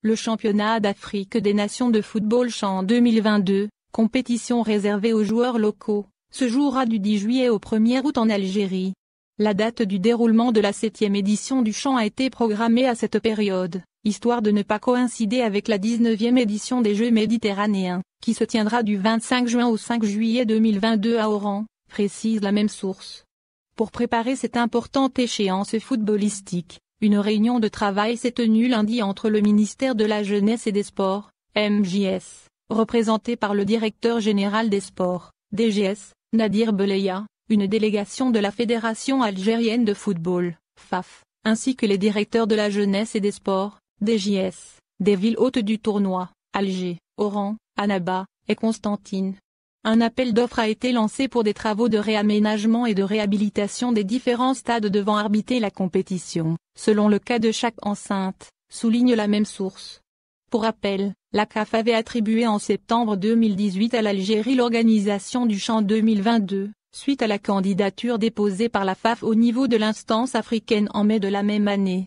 Le championnat d'Afrique des nations de football champ 2022, compétition réservée aux joueurs locaux, se jouera du 10 juillet au 1er août en Algérie. La date du déroulement de la septième édition du champ a été programmée à cette période, histoire de ne pas coïncider avec la 19e édition des Jeux méditerranéens, qui se tiendra du 25 juin au 5 juillet 2022 à Oran, précise la même source. Pour préparer cette importante échéance footballistique, une réunion de travail s'est tenue lundi entre le ministère de la Jeunesse et des Sports, MJS, représenté par le directeur général des Sports, DGS, Nadir Beleya, une délégation de la Fédération algérienne de football, FAF, ainsi que les directeurs de la Jeunesse et des Sports, DJS, des villes hautes du tournoi, Alger, Oran, Annaba et Constantine un appel d'offres a été lancé pour des travaux de réaménagement et de réhabilitation des différents stades devant arbiter la compétition, selon le cas de chaque enceinte, souligne la même source. Pour rappel, la CAF avait attribué en septembre 2018 à l'Algérie l'organisation du champ 2022, suite à la candidature déposée par la FAF au niveau de l'instance africaine en mai de la même année.